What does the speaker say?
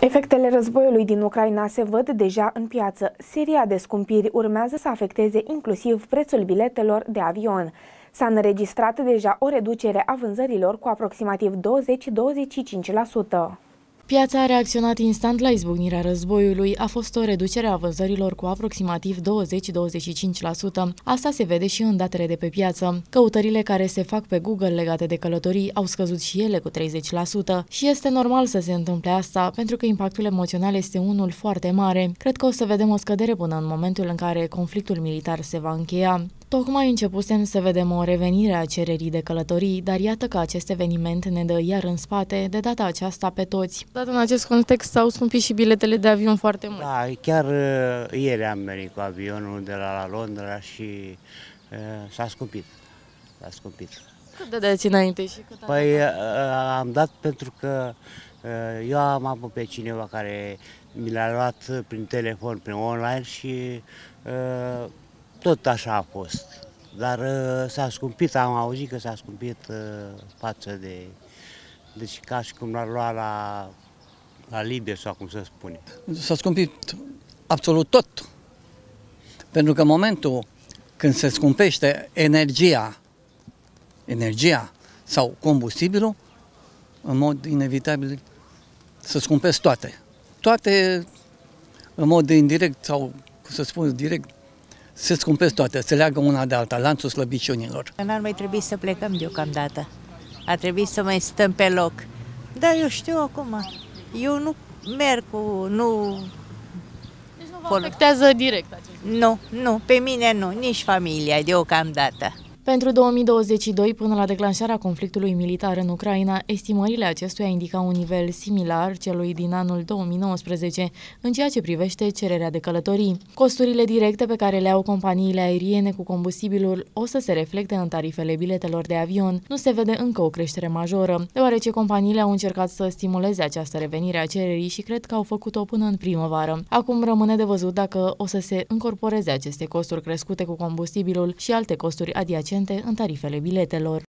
Efectele războiului din Ucraina se văd deja în piață. Seria de scumpiri urmează să afecteze inclusiv prețul biletelor de avion. S-a înregistrat deja o reducere a vânzărilor cu aproximativ 20-25%. Piața a reacționat instant la izbucnirea războiului, a fost o reducere a vânzărilor cu aproximativ 20-25%. Asta se vede și în datele de pe piață. Căutările care se fac pe Google legate de călătorii au scăzut și ele cu 30% și este normal să se întâmple asta, pentru că impactul emoțional este unul foarte mare. Cred că o să vedem o scădere până în momentul în care conflictul militar se va încheia. Tocmai începusem să vedem o revenire a cererii de călătorii, dar iată că acest eveniment ne dă iar în spate, de data aceasta pe toți. Dat în acest context s-au scumpit și biletele de avion foarte mult. Da, chiar uh, ieri am venit cu avionul de la Londra și uh, s-a scumpit. S-a scumpit. Cât de dați înainte și cât Păi uh, am dat pentru că eu am avut pe cineva care mi l-a luat prin telefon, prin online și tot așa a fost. Dar uh, s-a scumpit, am auzit că s-a scumpit uh, față de... Deci ca și cum l-ar lua la, la Libie sau cum să spune. S-a scumpit absolut tot. Pentru că în momentul când se scumpește energia, energia sau combustibilul, în mod inevitabil se scumpesc toate. Toate, în mod indirect sau, cum să spun direct, se scumpesc toate, se leagă una de alta, lanțul slăbiciunilor. N-ar mai trebui să plecăm deocamdată, a trebuit să mai stăm pe loc. Dar eu știu acum, eu nu merg cu, nu... Deci nu vă afectează direct acest Nu, nu, pe mine nu, nici familia deocamdată. Pentru 2022, până la declanșarea conflictului militar în Ucraina, estimările acestuia indicau un nivel similar celui din anul 2019 în ceea ce privește cererea de călătorii. Costurile directe pe care le au companiile aeriene cu combustibilul o să se reflecte în tarifele biletelor de avion. Nu se vede încă o creștere majoră, deoarece companiile au încercat să stimuleze această revenire a cererii și cred că au făcut-o până în primăvară. Acum rămâne de văzut dacă o să se încorporeze aceste costuri crescute cu combustibilul și alte costuri adiacente eficiente în tarifele biletelor.